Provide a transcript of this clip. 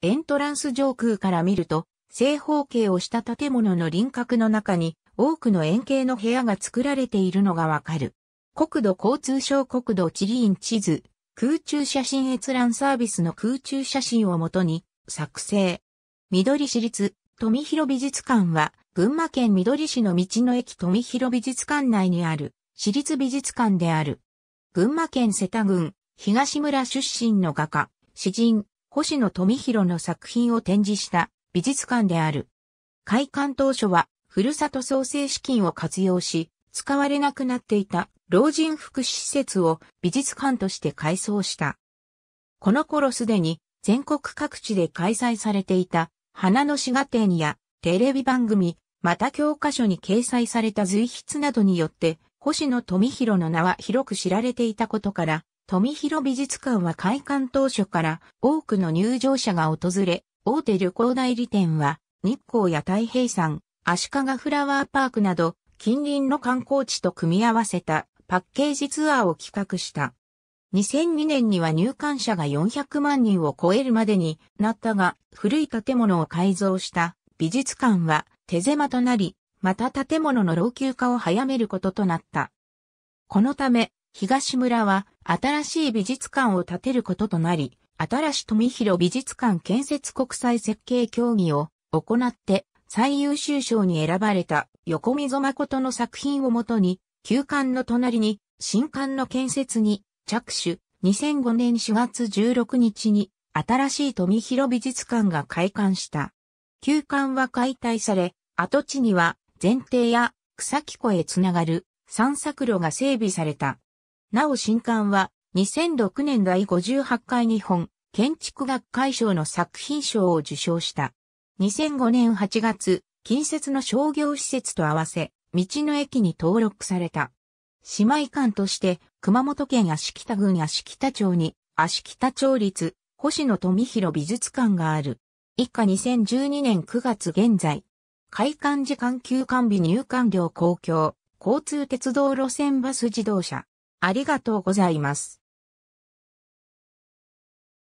エントランス上空から見ると、正方形をした建物の輪郭の中に多くの円形の部屋が作られているのがわかる。国土交通省国土地理院地図、空中写真閲覧サービスの空中写真をもとに作成。緑市立富広美術館は群馬県緑市の道の駅富広美術館内にある市立美術館である。群馬県瀬田郡東村出身の画家、詩人、星野富弘の作品を展示した美術館である。開館当初は、ふるさと創生資金を活用し、使われなくなっていた老人福祉施設を美術館として改装した。この頃すでに全国各地で開催されていた花の滋賀展やテレビ番組、また教科書に掲載された随筆などによって星野富弘の名は広く知られていたことから富広美術館は開館当初から多くの入場者が訪れ、大手旅行代理店は日光や太平山、足利フラワーパークなど近隣の観光地と組み合わせたパッケージツアーを企画した。2002年には入館者が400万人を超えるまでになったが、古い建物を改造した美術館は手狭となり、また建物の老朽化を早めることとなった。このため、東村は新しい美術館を建てることとなり、新し富広美術館建設国際設計協議を行って最優秀賞に選ばれた横溝誠の作品をもとに、旧館の隣に新館の建設に着手、2005年4月16日に新しい富広美術館が開館した。旧館は解体され、跡地には前提や草木湖へつながる散策路が整備された。なお新刊は、2006年第58回日本建築学会賞の作品賞を受賞した。2005年8月、近接の商業施設と合わせ、道の駅に登録された。姉妹館として、熊本県足北郡足北町に、足北町立、星野富弘美術館がある。以下2012年9月現在。開館時間休館日入館料公共、交通鉄道路線バス自動車。ありがとうございます。